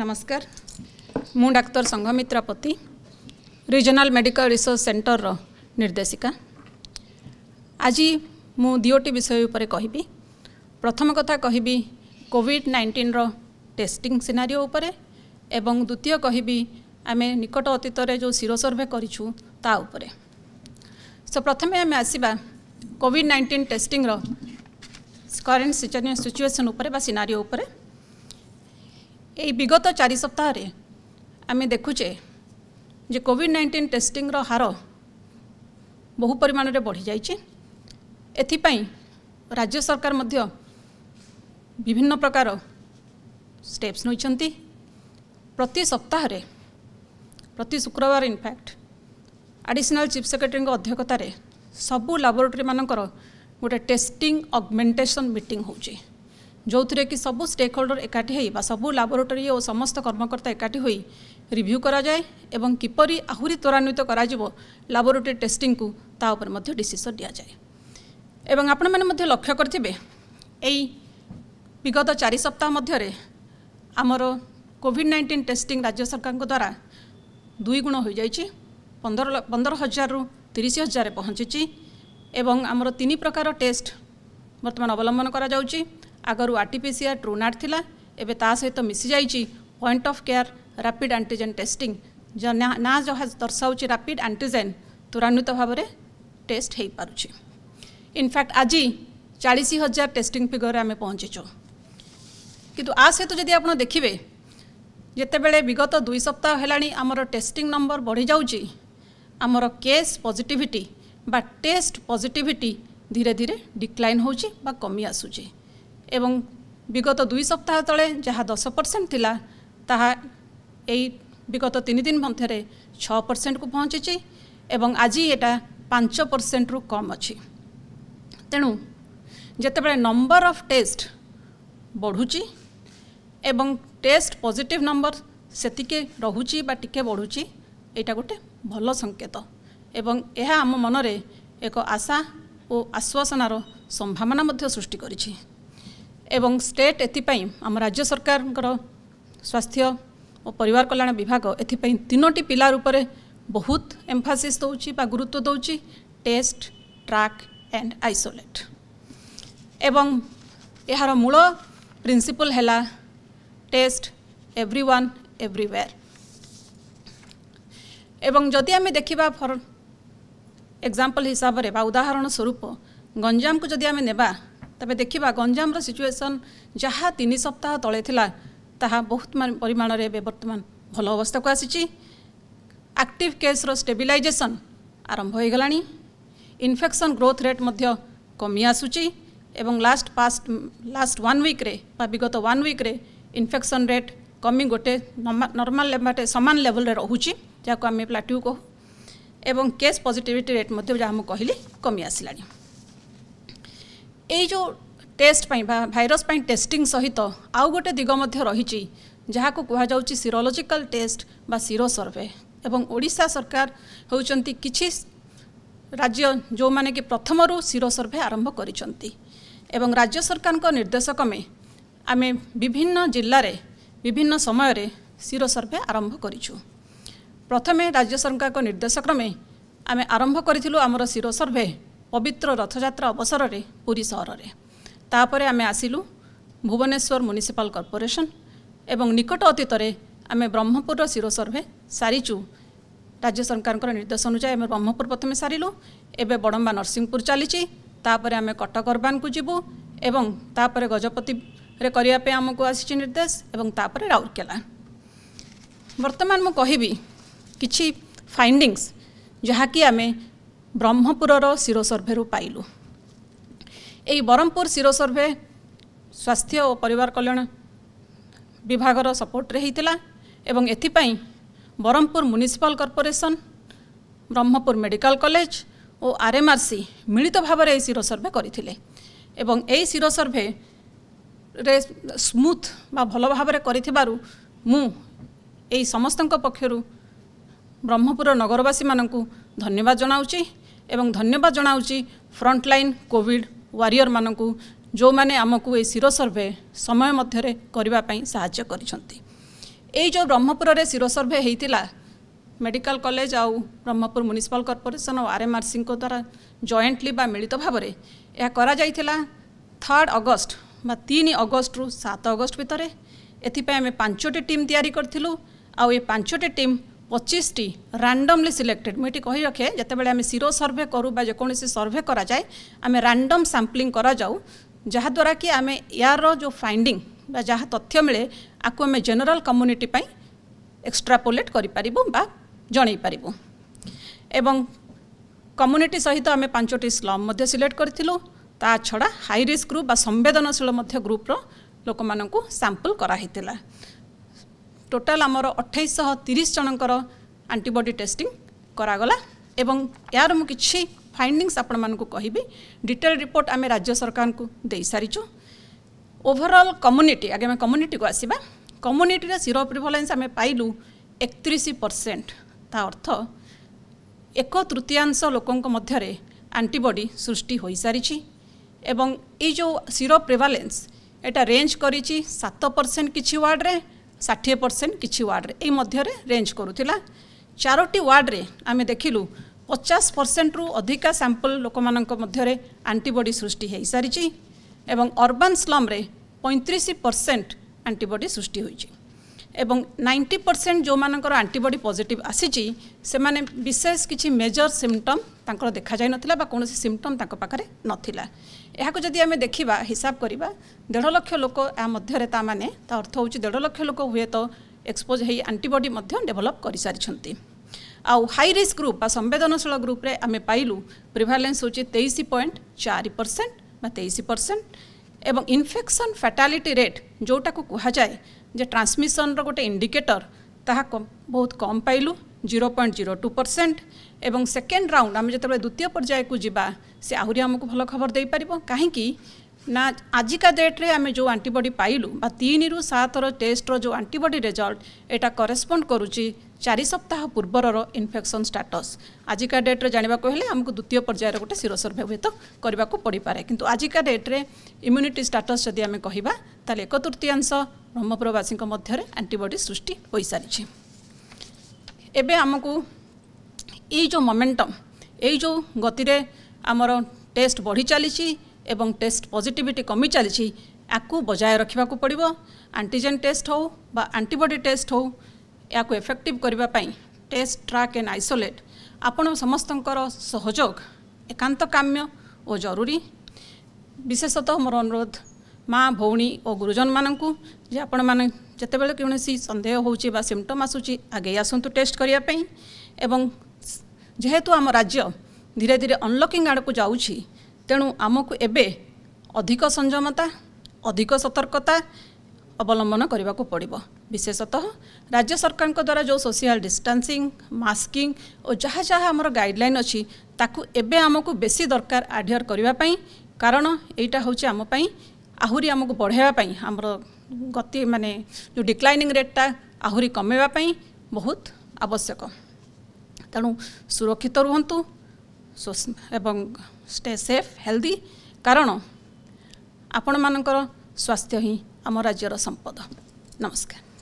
ନମସ୍କାର ମୁଁ ଡାକ୍ତର Sanghamitra Pati regional medical research ସେଣ୍ଟରର ନିର୍ଦ୍ଦେଶିକା ଆଜି ମୁଁ ଦିଓଟି ବିଷୟ ଉପରେ କହିବି ପ୍ରଥମ କଥା କହିବି କୋଭିଡ଼ ନାଇଣ୍ଟିନର ଟେଷ୍ଟିଂ ସିନାରିଓ ଉପରେ ଏବଂ ଦ୍ୱିତୀୟ କହିବି ଆମେ ନିକଟ ଅତୀତରେ ଯେଉଁ ଶିର ସର୍ଭେ କରିଛୁ ତା ଉପରେ ସ ପ୍ରଥମେ ଆମେ ଆସିବା କୋଭିଡ଼ ନାଇଣ୍ଟିନ ଟେଷ୍ଟିଂର କରେଣ୍ଟ ସିଚୁଏସନ୍ ଉପରେ ବା ସିନାରିଓ ଉପରେ এই ବିଗତ ଚାରି ସପ୍ତାହରେ ଆମେ ଦେଖୁଛେ ଯେ କୋଭିଡ଼ ନାଇଣ୍ଟିନ୍ ଟେଷ୍ଟିଂର ହାର ବହୁ ପରିମାଣରେ ବଢ଼ିଯାଇଛି ଏଥିପାଇଁ ରାଜ୍ୟ ସରକାର ମଧ୍ୟ ବିଭିନ୍ନ ପ୍ରକାର ଷ୍ଟେପ୍ସ ନେଇଛନ୍ତି ପ୍ରତି ସପ୍ତାହରେ ପ୍ରତି ଶୁକ୍ରବାର ଇନଫ୍ୟାକ୍ଟ ଆଡ଼ିସନାଲ୍ ଚିଫ୍ ସେକ୍ରେଟେରୀଙ୍କ ଅଧ୍ୟକ୍ଷତାରେ ସବୁ ଲାବୋରେଟୋରୀମାନଙ୍କର ଗୋଟେ ଟେଷ୍ଟିଂ ଅଗମେଣ୍ଟେସନ୍ ମିଟିଂ ହେଉଛି ଯେଉଁଥିରେ କି ସବୁ ଷ୍ଟେକ୍ ହୋଲ୍ଡର ଏକାଠି ହୋଇ ବା ସବୁ ଲାବୋରେଟୋରୀ ଓ ସମସ୍ତ କର୍ମକର୍ତ୍ତା ଏକାଠି ହୋଇ ରିଭ୍ୟୁ କରାଯାଏ ଏବଂ କିପରି ଆହୁରି ତ୍ୱରାନ୍ୱିତ କରାଯିବ ଲାବୋରେଟୋରୀ ଟେଷ୍ଟିଂକୁ ତା ଉପରେ ମଧ୍ୟ ଡିସିସନ୍ ଦିଆଯାଏ ଏବଂ ଆପଣମାନେ ମଧ୍ୟ ଲକ୍ଷ୍ୟ କରିଥିବେ ଏଇ ବିଗତ ଚାରି ସପ୍ତାହ ମଧ୍ୟରେ ଆମର କୋଭିଡ଼ ନାଇଣ୍ଟିନ୍ ଟେଷ୍ଟିଂ ରାଜ୍ୟ ସରକାରଙ୍କ ଦ୍ୱାରା ଦୁଇ ଗୁଣ ହୋଇଯାଇଛି ପନ୍ଦର ପନ୍ଦର ହଜାରରୁ ତିରିଶ ହଜାରରେ ପହଞ୍ଚିଛି ଏବଂ ଆମର ତିନି ପ୍ରକାର ଟେଷ୍ଟ ବର୍ତ୍ତମାନ ଅବଲମ୍ବନ କରାଯାଉଛି ଆଗରୁ ଆର୍ଟିପିସିଆର୍ ଟ୍ରୁନାଟ୍ ଥିଲା ଏବେ ତା ସହିତ ମିଶିଯାଇଛି point of care rapid antigen testing ନାଁ ଯାହା ଦର୍ଶାଉଛି ରାପିଡ୍ ଆଣ୍ଟିଜେନ୍ ତ୍ୱରାନ୍ୱିତ ଭାବରେ ଟେଷ୍ଟ ହୋଇପାରୁଛି ଇନଫ୍ୟାକ୍ଟ ଆଜି ଚାଳିଶ ହଜାର ଟେଷ୍ଟିଂ ଫିଗରରେ ଆମେ ପହଞ୍ଚିଛୁ କିନ୍ତୁ ଆ ସହିତ ଯଦି ଆପଣ ଦେଖିବେ ଯେତେବେଳେ ବିଗତ ଦୁଇ ସପ୍ତାହ ହେଲାଣି ଆମର ଟେଷ୍ଟିଂ ନମ୍ବର ବଢ଼ିଯାଉଛି ଆମର କେସ୍ ପଜିଟିଭିଟି ବା ଟେଷ୍ଟ ପଜିଟିଭିଟି ଧୀରେ ଧୀରେ ଡିକ୍ଲାଇନ୍ ହେଉଛି ବା କମି ଆସୁଛି এবং বিগত দুই সপ্তাহ তলে যা দশ পরসেন্ট লা তাহা এই বিগত তিন দিন মধ্যে ছ কু পৌঁছিছি এবং আজি এটা পাঁচ রু কম অছি তেণু যেতবে নম্বর অফ টেস্ট বড়ুচি এবং টেস্ট পজিটিভ নম্বর সেটিকে রুচি বা টিকে বড়ুচি এটা গোটে ভাল সংকেত এবং ଏହା ଆମ ମନରେ ଏକ ଆଶା ଓ ଆଶ୍ୱାସନାର ସମ୍ଭାବନା ମଧ୍ୟ ସୃଷ୍ଟି କରିଛି এবং স্টেট এথিপাই আমার রাজ্য সরকারঙ্কর স্বাস্থ্য ও পরিবার কল্যাণ বিভাগ এথিপাই তিনোটি পিলার উপরে বহুত এমফাসিস দৌছি বা গুরুত্ব দৌছি টেস্ট ট্রাক এন্ড আইসোলেট এবং এর মূল প্রিন্সিপল হেলা টেস্ট এভ্রি ওয়ান এভ্রিওয়ার এবং যদি আমি দেখিবা ফর এক্সাম্পল হিসাবে বা উদাহরণ স্বরূপ গঞ্জামকে যদি আমি নেবা ତେବେ ଦେଖିବା ଗଞ୍ଜାମର ସିଚୁଏସନ୍ ଯାହା ତିନି ସପ୍ତାହ ତଳେ ଥିଲା ତାହା ବହୁତ ପରିମାଣରେ ଏବେ ବର୍ତ୍ତମାନ ଭଲ ଅବସ୍ଥାକୁ ଆସିଛି ଆକ୍ଟିଭ କେସ୍ର ଷ୍ଟେବିଲାଇଜେସନ୍ ଆରମ୍ଭ ହୋଇଗଲାଣି ଇନଫେକ୍ସନ୍ ଗ୍ରୋଥ୍ ରେଟ୍ ମଧ୍ୟ କମି ଆସୁଛି ଏବଂ ଲାଷ୍ଟ ପାଷ୍ଟ ଲାଷ୍ଟ ୱାନ୍ ୱିକ୍ରେ ବା ବିଗତ ୱାନ୍ ୱିକ୍ରେ ଇନଫେକ୍ସନ୍ ରେଟ୍ କମି ଗୋଟେ ନର୍ମାଲ୍ ବାଟେ ସମାନ ଲେଭଲ୍ରେ ରହୁଛି ଯାହାକୁ ଆମେ ପ୍ଲାଟ୍ୟୁ କହୁ ଏବଂ କେସ୍ ପଜିଟିଭିଟି ରେଟ୍ ମଧ୍ୟ ଯାହା ମୁଁ କହିଲି କମି ଆସିଲାଣି ଏଇ ଯେଉଁ ଟେଷ୍ଟ ପାଇଁ ବା ଭାଇରସ୍ ପାଇଁ ଟେଷ୍ଟିଂ ସହିତ ଆଉ ଗୋଟେ ଦିଗ ମଧ୍ୟ ରହିଛି ଯାହାକୁ କୁହାଯାଉଛି ସିରୋଲୋଜିକାଲ୍ ଟେଷ୍ଟ ବା ସିରୋ ସର୍ଭେ ଏବଂ ଓଡ଼ିଶା ସରକାର ହେଉଛନ୍ତି କିଛି ରାଜ୍ୟ ଯେଉଁମାନେ କି ପ୍ରଥମରୁ ସିରୋ ସର୍ଭେ ଆରମ୍ଭ କରିଛନ୍ତି ଏବଂ ରାଜ୍ୟ ସରକାରଙ୍କ ନିର୍ଦ୍ଦେଶକ୍ରମେ ଆମେ ବିଭିନ୍ନ ଜିଲ୍ଲାରେ ବିଭିନ୍ନ ସମୟରେ ସିରୋ ସର୍ଭେ ଆରମ୍ଭ କରିଛୁ ପ୍ରଥମେ ରାଜ୍ୟ ସରକାରଙ୍କ ନିର୍ଦ୍ଦେଶକ୍ରମେ ଆମେ ଆରମ୍ଭ କରିଥିଲୁ ଆମର ସିରୋ ସର୍ଭେ পবিত্র রথযাত্রা অবসরের পুরী সহরের তাপরে আমি আসিলু ভুবনেশ্বর মুনিসিপাল কর্পোরেশন এবং নিকট অতীতরে আমি ব্রহ্মপুরর সিরো সর্ভে সারিছু রাজ্য সরকারঙ্কর নির্দেশ অনুযায়ী আমি ব্রহ্মপুর প্রথমে সারিলু এবে বড়ম্বা নরসিংপুর চালিছি তাপরে আমি কটক অর্বানকু যিবু এবং তাপরে গজপতিরে করা আমি আসিছি নির্দেশ এবং তাপরে রাউরকেলা বর্তমান মু কহিবি কিছু ফাইন্ডিংস ଯାହାକି ଆମେ ବ୍ରହ୍ମପୁରର ଶିର ସର୍ଭେରୁ ପାଇଲୁ ଏହି ବ୍ରହ୍ମପୁର ଶିର ସର୍ଭେ ସ୍ୱାସ୍ଥ୍ୟ ଓ ପରିବାର କଲ୍ୟାଣ ବିଭାଗର ସପୋର୍ଟରେ ହୋଇଥିଲା ଏବଂ ଏଥିପାଇଁ Brahmapur municipal corporation Brahmapur medical college ଓ ଆରଏମ୍ଆର୍ସି ମିଳିତ ଭାବରେ ଏହି ଶିର ସର୍ଭେ କରିଥିଲେ ଏବଂ ଏହି ଶିର ସର୍ଭେରେ ସ୍ମୁଥ ବା ଭଲ ଭାବରେ କରିଥିବାରୁ ମୁଁ ଏହି ସମସ୍ତଙ୍କ ପକ୍ଷରୁ ବ୍ରହ୍ମପୁର ନଗରବାସୀମାନଙ୍କୁ ଧନ୍ୟବାଦ ଜଣାଉଛି ଏବଂ ଧନ୍ୟବାଦ ଜଣାଉଛି ଫ୍ରଣ୍ଟଲାଇନ୍ କୋଭିଡ଼ ୱାରିୟରମାନଙ୍କୁ ଯେଉଁମାନେ ଆମକୁ ଏ ଶିରୋ ସର୍ଭେ ସମୟ ମଧ୍ୟରେ କରିବା ପାଇଁ ସାହାଯ୍ୟ କରିଛନ୍ତି ଏଇ ଯେଉଁ ବ୍ରହ୍ମପୁରରେ ଶିରୋ ସର୍ଭେ ହେଇଥିଲା ମେଡ଼ିକାଲ କଲେଜ ଆଉ ବ୍ରହ୍ମପୁର ମ୍ୟୁନିସିପାଲ କର୍ପୋରେସନ୍ ଓ ଆର୍ଏମ୍ଆର୍ସିଙ୍କ ଦ୍ୱାରା ଜଏଣ୍ଟଲି ବା ମିଳିତ ଭାବରେ ଏହା କରାଯାଇଥିଲା ଥାର୍ଡ଼ ଅଗଷ୍ଟ ବା ତିନି ଅଗଷ୍ଟରୁ ସାତ ଅଗଷ୍ଟ ଭିତରେ ଏଥିପାଇଁ ଆମେ ପାଞ୍ଚଟି ଟିମ୍ ତିଆରି କରିଥିଲୁ ଆଉ ଏ ପାଞ୍ଚଟି ଟିମ୍ ପଚିଶଟି ରାଣ୍ଡମ୍ଲି ସିଲେକ୍ଟେଡ୍ ମୁଁ ଏଠି କହି ରଖେ ଯେତେବେଳେ ଆମେ ସିରୋ ସର୍ଭେ କରୁ ବା ଯେକୌଣସି ସର୍ଭେ କରାଯାଏ ଆମେ ରାଣ୍ଡମ୍ ସାମ୍ପଲିଂ କରାଯାଉ ଯାହାଦ୍ୱାରା କି ଆମେ ଏହାର ଯେଉଁ ଫାଇଣ୍ଡିଂ ବା ଯାହା ତଥ୍ୟ ମିଳେ ଆକୁ ଆମେ ଜେନେରାଲ୍ କମ୍ୟୁନିଟି ପାଇଁ ଏକ୍ସଟ୍ରାପୋଲେଟ୍ କରିପାରିବୁ ବା ଜଣେଇ ପାରିବୁ ଏବଂ କମ୍ୟୁନିଟି ସହିତ ଆମେ ପାଞ୍ଚଟି ସ୍ଲମ୍ ମଧ୍ୟ ସିଲେକ୍ଟ କରିଥିଲୁ ତା ଛଡ଼ା ହାଇ ଗ୍ରୁପ୍ ବା ସମ୍ବେଦନଶୀଳ ମଧ୍ୟ ଗ୍ରୁପ୍ର ଲୋକମାନଙ୍କୁ ସାମ୍ପଲ୍ କରାହୋଇଥିଲା ଟୋଟାଲ ଆମର ଅଠେଇଶହ ତିରିଶ ଜଣଙ୍କର ଆଣ୍ଟିବଡି ଟେଷ୍ଟିଂ କରାଗଲା ଏବଂ ଏହାର ମୁଁ କିଛି ଫାଇଣ୍ଡିଂସ ଆପଣମାନଙ୍କୁ କହିବି ଡିଟେଲ ରିପୋର୍ଟ ଆମେ ରାଜ୍ୟ ସରକାରଙ୍କୁ ଦେଇସାରିଛୁ ଓଭରଅଲ୍ କମ୍ୟୁନିଟି ଆଗେ ଆମେ କମ୍ୟୁନିଟିକୁ ଆସିବା କମ୍ୟୁନିଟିରେ ସିରୋ ପ୍ରିଭଲେନ୍ସ ଆମେ ପାଇଲୁ ଏକତିରିଶ ପରସେଣ୍ଟ ତା ଅର୍ଥ ଏକ ତୃତୀୟାଂଶ ଲୋକଙ୍କ ମଧ୍ୟରେ ଆଣ୍ଟିବଡି ସୃଷ୍ଟି ହୋଇସାରିଛି ଏବଂ ଏଇ ଯେଉଁ ସିରୋ ପ୍ରିଭାଲେନ୍ସ ଏଇଟା ରେଞ୍ଜ କରିଛି ସାତ ପରସେଣ୍ଟ କିଛି ୱାର୍ଡ଼ରେ ষাঠিয়ে ପରସେଣ୍ଟ କିଛି ୱାର୍ଡ଼ରେ ଏଇ ମଧ୍ୟରେ ରେଞ୍ଜ କରୁଥିଲା ଚାରୋଟି ୱାର୍ଡ଼ରେ ଆମେ ଦେଖିଲୁ ପଚାଶ ପରସେଣ୍ଟରୁ ଅଧିକା ସାମ୍ପଲ୍ ଲୋକମାନଙ୍କ ମଧ୍ୟରେ ଆଣ୍ଟିବଡି ସୃଷ୍ଟି ହୋଇସାରିଛି ଏବଂ ଅର୍ବାନ୍ ସ୍ଲମ୍ରେ ପଇଁତିରିଶ ପରସେଣ୍ଟ ଆଣ୍ଟିବଡି ସୃଷ୍ଟି ହୋଇଛି এবং নাইন্টি পরসেন্ট যেমানকর আন্টিবডি পজিটিভ আসিছি সেমানে বিশেষ কিছু মেজর সিমটম তাঁর দেখা যাই নথিলা বা কোনসি সিমটম তাঁর পাখে নথিলা ଏହାକୁ ଯଦି ଆମେ ଦେଖିବା ହିସାବ କରିବା ଦେଢ଼ ଲକ୍ଷ ଲୋକ ଏହା ମଧ୍ୟରେ ତା'ମାନେ ତା ଅର୍ଥ ହେଉଛି ଦେଢ଼ ଲକ୍ଷ ଲୋକ ହୁଏତ ଏକ୍ସପୋଜ୍ ହୋଇ ଆଣ୍ଟିବଡି ମଧ୍ୟ ଡେଭଲପ୍ କରିସାରିଛନ୍ତି ଆଉ ହାଇ ରିସ୍କ ଗ୍ରୁପ୍ ବା ସମ୍ବେଦନଶୀଳ ଗ୍ରୁପ୍ରେ ଆମେ ପାଇଲୁ ପ୍ରିଭାଲେନ୍ସ ହେଉଛି ତେଇଶ ପଏଣ୍ଟ ଚାରି ପରସେଣ୍ଟ ବା ତେଇଶ ପରସେଣ୍ଟ ଏବଂ ଇନଫେକ୍ସନ୍ ଫାଟାଲିଟି ରେଟ୍ ଯେଉଁଟାକୁ କୁହାଯାଏ যে ট্রান্সমিশনর গোটে ইন্ডিকেটর তাহা বহুত কম পাইলু zero point zero two percent এবং সেকেন্ড রাউন্ড আমি যেতবে দ্বিতীয় পর্যায়କୁ ଯିବା ସେ ଆହୁରି ଆମକୁ ଭଲ ଖବର ଦେଇପାରିବ କାହିଁକି ନା ଆଜିକା ଡେଟ୍ରେ ଆମେ ଯେଉଁ ଆଣ୍ଟିବଡ଼ି ପାଇଲୁ ବା ତିନିରୁ ସାତର ଟେଷ୍ଟର ଯେଉଁ ଆଣ୍ଟିବଡ଼ି ରେଜଲ୍ଟ ଏଇଟା କରେସ୍ପଣ୍ଡ କରୁଛି ଚାରି ସପ୍ତାହ ପୂର୍ବର ଇନଫେକ୍ସନ୍ ଷ୍ଟାଟସ୍ ଆଜିକା ଡେଟ୍ରେ ଜାଣିବାକୁ ହେଲେ ଆମକୁ ଦ୍ୱିତୀୟ ପର୍ଯ୍ୟାୟରେ ଗୋଟେ ସିରୋ ସର୍ଭେ ହୁଏତ କରିବାକୁ ପଡ଼ିପାରେ କିନ୍ତୁ ଆଜିକା ଡେଟ୍ରେ ଇମ୍ୟୁନିଟି ଷ୍ଟାଟସ୍ ଯଦି ଆମେ କହିବା ତାହେଲେ ଏକ ତୃତୀୟାଂଶ ବ୍ରହ୍ମପୁରବାସୀଙ୍କ ମଧ୍ୟରେ ଆଣ୍ଟିବଡ଼ି ସୃଷ୍ଟି ହୋଇସାରିଛି ଏବେ ଆମକୁ ଏଇ ଯେଉଁ ମୋମେଣ୍ଟମ୍ ଏଇ ଯେଉଁ ଗତିରେ ଆମର ଟେଷ୍ଟ ବଢ଼ି ଚାଲିଛି ଏବଂ ଟେଷ୍ଟ ପଜିଟିଭିଟି କମି ଚାଲିଛି ଆକୁ ବଜାୟ ରଖିବାକୁ ପଡ଼ିବ ଆଣ୍ଟିଜେନ୍ ଟେଷ୍ଟ ହେଉ ବା ଆଣ୍ଟିବଡ଼ି ଟେଷ୍ଟ ହେଉ ଏହାକୁ ଏଫେକ୍ଟିଭ୍ କରିବା ପାଇଁ ଟେଷ୍ଟ ଟ୍ରାକ୍ ଏଣ୍ଡ ଆଇସୋଲେଟ୍ ଆପଣ ସମସ୍ତଙ୍କର ସହଯୋଗ ଏକାନ୍ତ କାମ୍ୟ ଓ ଜରୁରୀ ବିଶେଷତଃ ମୋର ଅନୁରୋଧ ମା ଭଉଣୀ ଓ ଗୁରୁଜନମାନଙ୍କୁ ଯେ ଆପଣମାନେ ଯେତେବେଳେ କୌଣସି ସନ୍ଦେହ ହେଉଛି ବା ସିମ୍ପଟମ୍ ଆସୁଛି ଆଗେଇ ଆସନ୍ତୁ ଟେଷ୍ଟ କରିବା ପାଇଁ ଏବଂ ଯେହେତୁ ଆମ ରାଜ୍ୟ ଧୀରେ ଧୀରେ ଅନଲକିଂ ଆଡ଼କୁ ଯାଉଛି ତେଣୁ ଆମକୁ ଏବେ ଅଧିକ ସଂଯମତା ଅଧିକ ସତର୍କତା ଅବଲମ୍ବନ କରିବାକୁ ପଡ଼ିବ ବିଶେଷତଃ ରାଜ୍ୟ ସରକାରଙ୍କ ଦ୍ୱାରା ଯେଉଁ ସୋସିଆଲ ଡିଷ୍ଟାନ୍ସିଂ ମାସ୍କିଂ ଓ ଯାହା ଯାହା ଆମର ଗାଇଡ଼ଲାଇନ୍ ଅଛି ତାକୁ ଏବେ ଆମକୁ ବେଶୀ ଦରକାର ଆଡ଼୍ୟର କରିବା ପାଇଁ କାରଣ ଏଇଟା ହେଉଛି ଆମ ପାଇଁ ଆହୁରି ଆମକୁ ବଢ଼ାଇବା ପାଇଁ ଆମର ଗତି ମାନେ ଯେଉଁ ଡିକ୍ଲାଇନିଂ ରେଟ୍ଟା ଆହୁରି କମାଇବା ପାଇଁ ବହୁତ ଆବଶ୍ୟକ ତେଣୁ ସୁରକ୍ଷିତ ରୁହନ୍ତୁ ଏବଂ ଷ୍ଟେ ସେଫ୍ ହେଲ୍ଦି କାରଣ ଆପଣମାନଙ୍କର ସ୍ୱାସ୍ଥ୍ୟ ହିଁ ଆମ ରାଜ୍ୟର ସମ୍ପଦ ନମସ୍କାର